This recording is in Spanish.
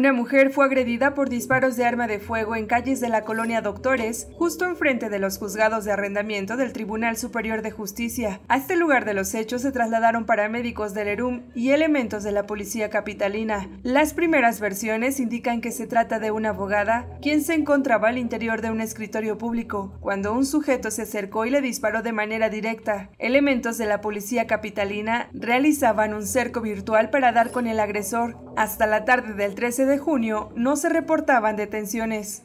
Una mujer fue agredida por disparos de arma de fuego en calles de la colonia Doctores, justo enfrente de los juzgados de arrendamiento del Tribunal Superior de Justicia. A este lugar de los hechos se trasladaron paramédicos del ERUM y elementos de la policía capitalina. Las primeras versiones indican que se trata de una abogada, quien se encontraba al interior de un escritorio público, cuando un sujeto se acercó y le disparó de manera directa. Elementos de la policía capitalina realizaban un cerco virtual para dar con el agresor. Hasta la tarde del 13 de junio no se reportaban detenciones.